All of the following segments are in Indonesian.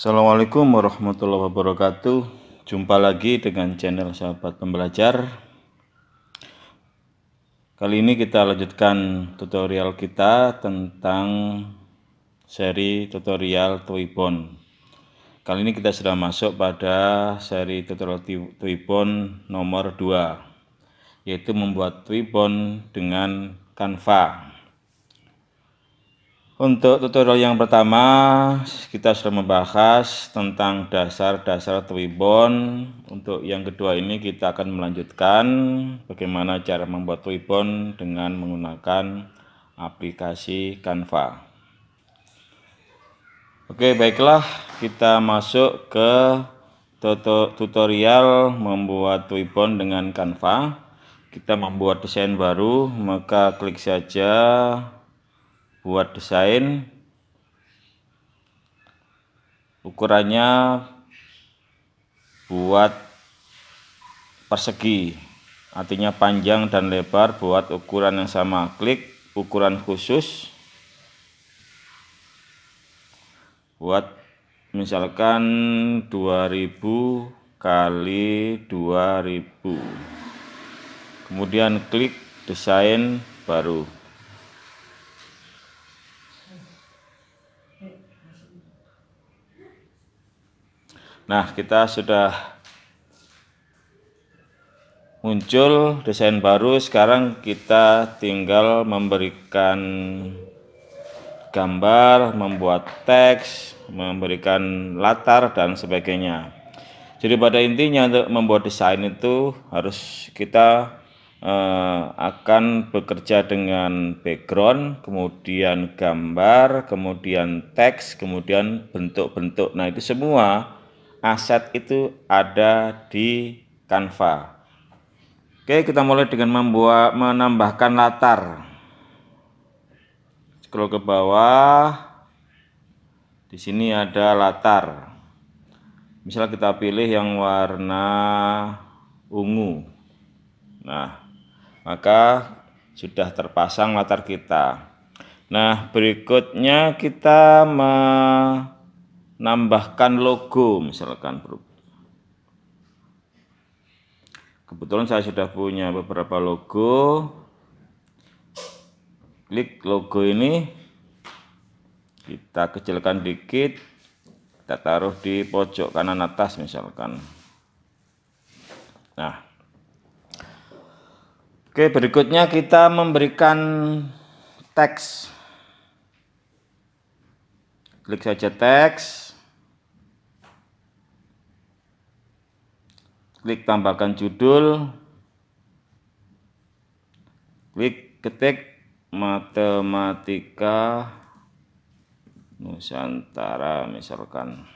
Assalamualaikum warahmatullahi wabarakatuh. Jumpa lagi dengan channel Sahabat Pembelajar. Kali ini kita lanjutkan tutorial kita tentang seri tutorial Twibbon. Kali ini kita sudah masuk pada seri tutorial Twibbon nomor 2 yaitu membuat Twibbon dengan kanva. Untuk tutorial yang pertama, kita sudah membahas tentang dasar-dasar Twibbon. Untuk yang kedua ini kita akan melanjutkan bagaimana cara membuat Twibbon dengan menggunakan aplikasi Canva. Oke, baiklah kita masuk ke tutorial membuat Twibbon dengan Canva. Kita membuat desain baru, maka klik saja buat desain ukurannya buat persegi artinya panjang dan lebar buat ukuran yang sama klik ukuran khusus buat misalkan 2000 kali 2000 kemudian klik desain baru Nah, kita sudah muncul desain baru. Sekarang kita tinggal memberikan gambar, membuat teks, memberikan latar dan sebagainya. Jadi pada intinya untuk membuat desain itu harus kita eh, akan bekerja dengan background, kemudian gambar, kemudian teks, kemudian bentuk-bentuk. Nah, itu semua aset itu ada di Canva. Oke, kita mulai dengan membuat menambahkan latar. Scroll ke bawah. Di sini ada latar. Misal kita pilih yang warna ungu. Nah, maka sudah terpasang latar kita. Nah, berikutnya kita me nambahkan logo misalkan bro. Kebetulan saya sudah punya beberapa logo. Klik logo ini. Kita kecilkan dikit. Kita taruh di pojok kanan atas misalkan. Nah. Oke, berikutnya kita memberikan teks. Klik saja teks. klik tambahkan judul, klik ketik matematika Nusantara misalkan.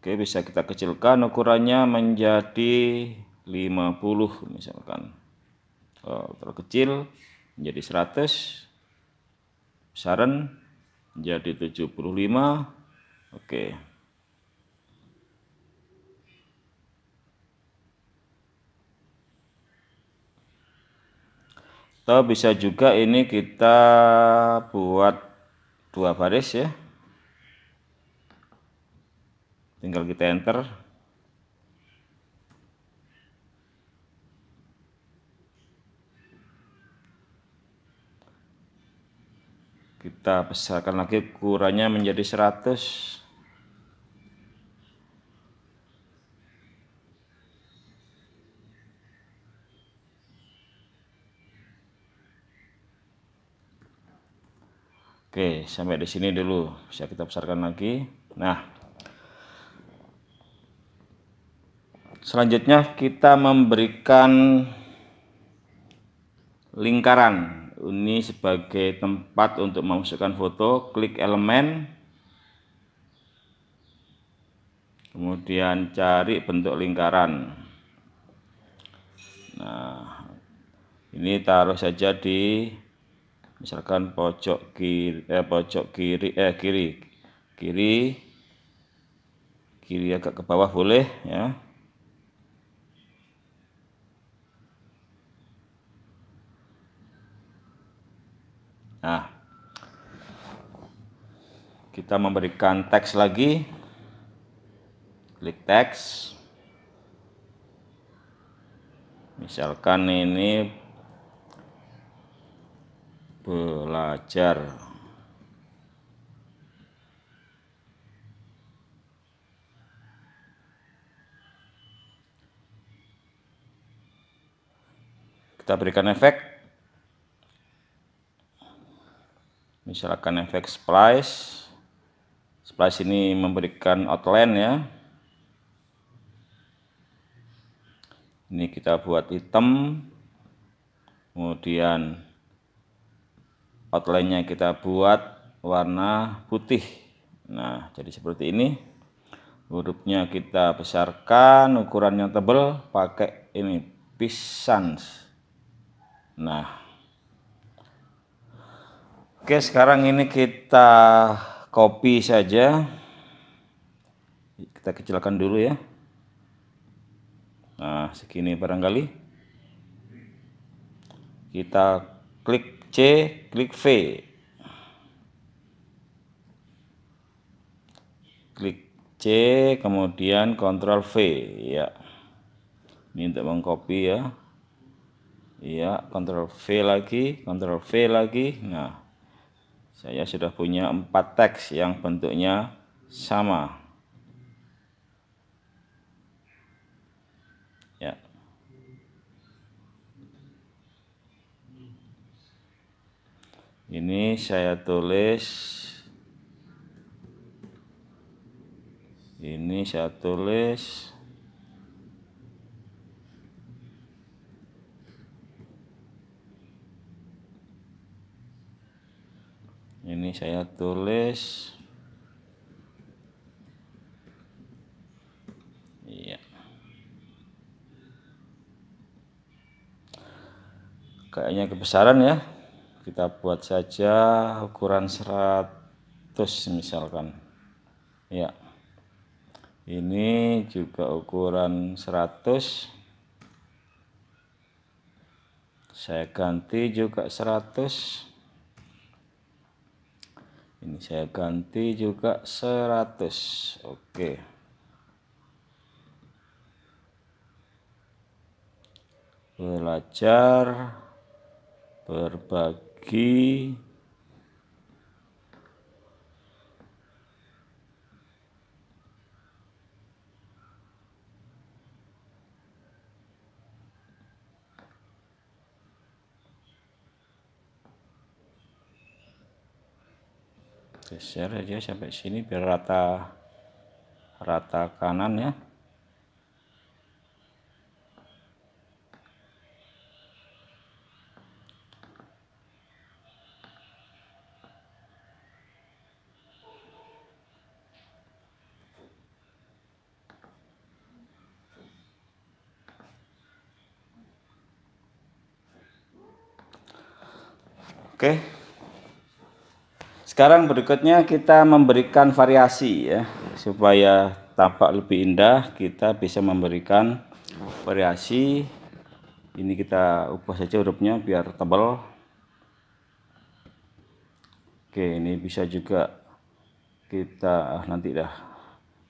Oke, bisa kita kecilkan ukurannya menjadi 50 misalkan. Oh, terlalu menjadi 100. Besaran menjadi 75. Oke. atau bisa juga ini kita buat dua baris ya tinggal kita enter kita besarkan lagi ukurannya menjadi 100 Oke, sampai di sini dulu. Bisa kita besarkan lagi. Nah, selanjutnya kita memberikan lingkaran ini sebagai tempat untuk memasukkan foto klik elemen kemudian cari bentuk lingkaran nah ini taruh saja di misalkan pojok kiri eh, pojok kiri eh kiri kiri kiri agak ke bawah boleh ya nah kita memberikan teks lagi klik teks misalkan ini belajar kita berikan efek misalkan efek splice splice ini memberikan outline ya ini kita buat hitam kemudian outline-nya kita buat warna putih nah jadi seperti ini hurufnya kita besarkan ukurannya tebal pakai ini pisans. nah oke sekarang ini kita copy saja kita kecilkan dulu ya nah segini barangkali kita klik C, klik V. Klik C, kemudian Ctrl V, ya. Ini untuk mengcopy ya. Ya, Ctrl V lagi, Ctrl V lagi. Nah, saya sudah punya empat teks yang bentuknya sama. ini saya tulis ini saya tulis ini saya tulis iya kayaknya kebesaran ya kita buat saja ukuran 100 misalkan ya ini juga ukuran 100 saya ganti juga 100 ini saya ganti juga 100 oke belajar berbagi ki geser aja sampai sini biar rata rata kanan ya Oke. Sekarang berikutnya kita memberikan variasi ya supaya tampak lebih indah kita bisa memberikan variasi ini kita ubah saja hurufnya biar tebal oke ini bisa juga kita ah, nanti dah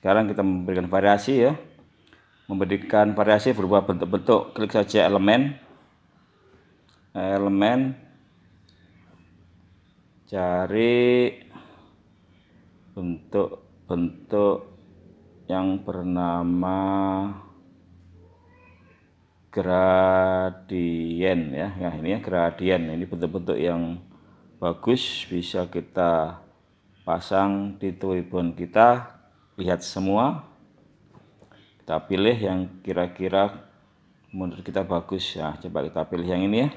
sekarang kita memberikan variasi ya memberikan variasi berupa bentuk-bentuk klik saja elemen elemen cari bentuk-bentuk yang bernama gradien ya. Nah, ini ya gradien. Ini bentuk-bentuk yang bagus bisa kita pasang di ribbon kita. Lihat semua. Kita pilih yang kira-kira menurut kita bagus ya. Coba kita pilih yang ini ya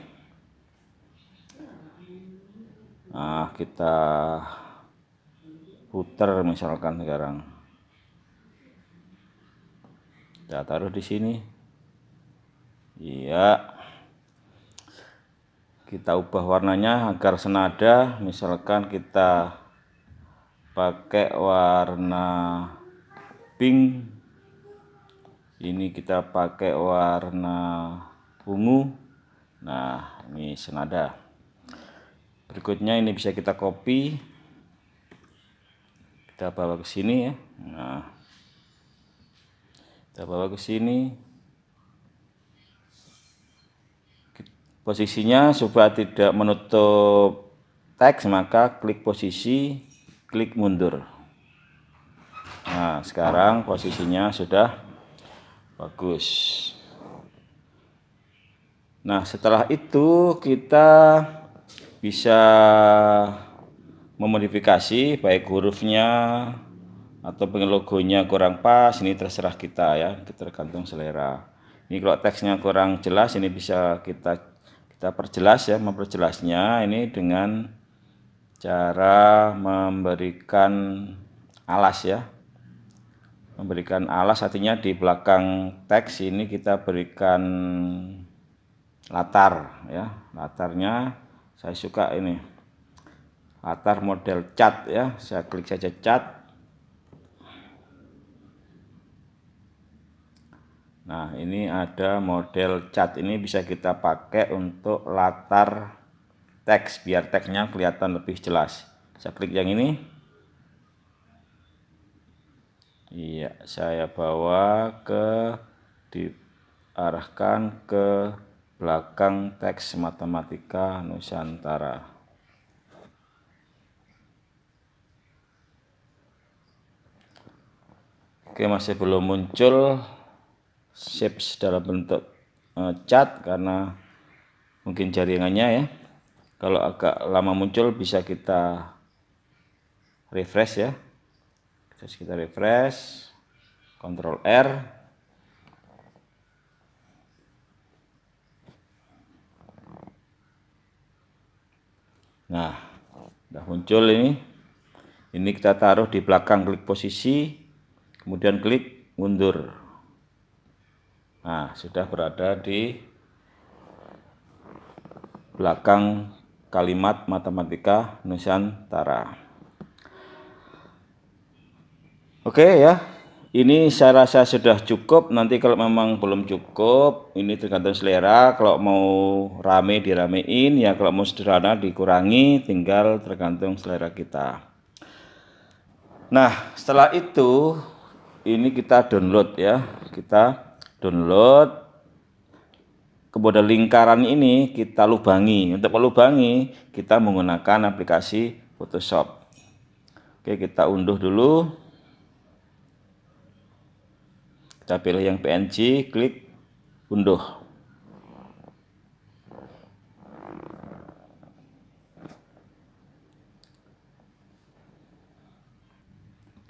nah, kita putar misalkan sekarang kita taruh di sini iya kita ubah warnanya agar senada misalkan kita pakai warna pink ini kita pakai warna ungu nah ini senada berikutnya ini bisa kita copy kita bawa ke sini ya nah kita bawa ke sini posisinya supaya tidak menutup teks maka klik posisi klik mundur nah sekarang posisinya sudah bagus nah setelah itu kita bisa memodifikasi baik hurufnya atau logonya kurang pas ini terserah kita ya tergantung selera ini kalau teksnya kurang jelas ini bisa kita kita perjelas ya memperjelasnya ini dengan cara memberikan alas ya memberikan alas artinya di belakang teks ini kita berikan latar ya latarnya saya suka ini latar model cat ya saya klik saja cat nah ini ada model cat ini bisa kita pakai untuk latar teks biar teksnya kelihatan lebih jelas saya klik yang ini iya saya bawa ke diarahkan ke belakang teks matematika Nusantara. Oke, masih belum muncul shapes dalam bentuk eh, cat karena mungkin jaringannya ya. Kalau agak lama muncul bisa kita refresh ya. Terus kita refresh, Ctrl R. Nah, sudah muncul ini. Ini kita taruh di belakang klik posisi, kemudian klik mundur. Nah, sudah berada di belakang kalimat matematika Nusantara. Oke ya, ini saya rasa sudah cukup nanti kalau memang belum cukup ini tergantung selera kalau mau rame diramein ya kalau mau sederhana dikurangi tinggal tergantung selera kita nah setelah itu ini kita download ya kita download kepada lingkaran ini kita lubangi untuk melubangi kita menggunakan aplikasi Photoshop Oke kita unduh dulu kita pilih yang PNG, klik unduh.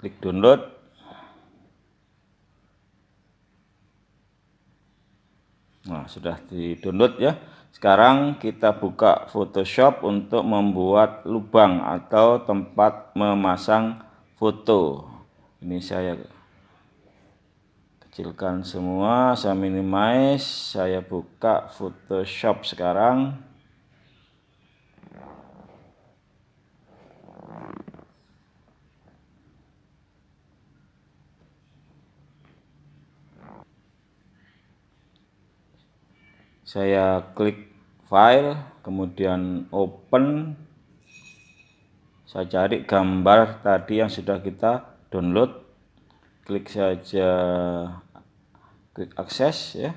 Klik download. Nah, sudah di-download ya. Sekarang kita buka Photoshop untuk membuat lubang atau tempat memasang foto. Ini saya kecilkan semua saya minimize saya buka Photoshop sekarang saya klik file kemudian open saya cari gambar tadi yang sudah kita download klik saja klik akses ya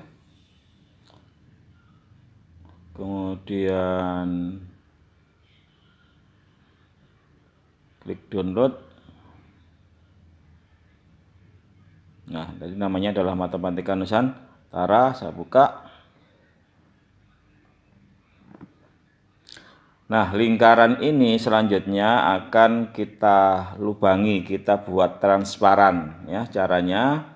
kemudian klik download nah tadi namanya adalah Mata matematika nusantara saya buka Nah, lingkaran ini selanjutnya akan kita lubangi, kita buat transparan ya caranya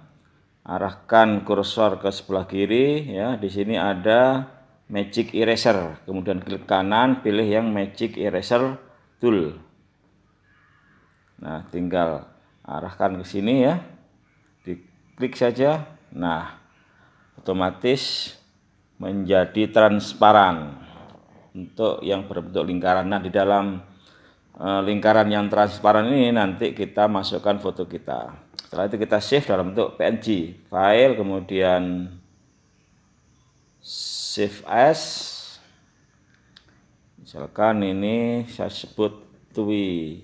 arahkan kursor ke sebelah kiri ya di sini ada magic eraser kemudian klik kanan pilih yang magic eraser tool nah tinggal arahkan ke sini ya diklik saja nah otomatis menjadi transparan untuk yang berbentuk lingkaran nah di dalam eh, lingkaran yang transparan ini nanti kita masukkan foto kita setelah itu kita save dalam bentuk PNG, file kemudian save as. Misalkan ini saya sebut tui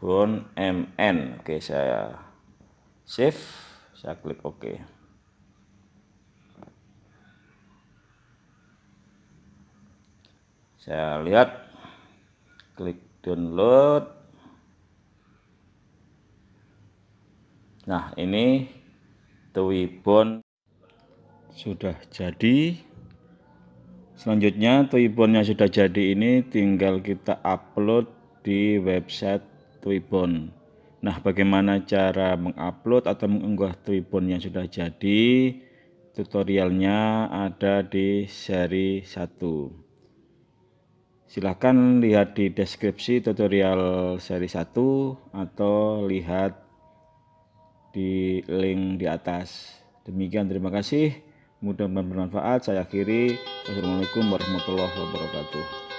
bone mn. Oke, saya save, saya klik OK. saya lihat klik download Nah, ini tuibon sudah jadi. Selanjutnya tuibonnya sudah jadi ini tinggal kita upload di website tuibon. Nah, bagaimana cara mengupload atau mengunggah tuibon yang sudah jadi? Tutorialnya ada di seri 1 silahkan lihat di deskripsi tutorial seri 1 atau lihat di link di atas. Demikian terima kasih. Mudah-mudahan bermanfaat. Saya akhiri. Wassalamualaikum warahmatullahi wabarakatuh.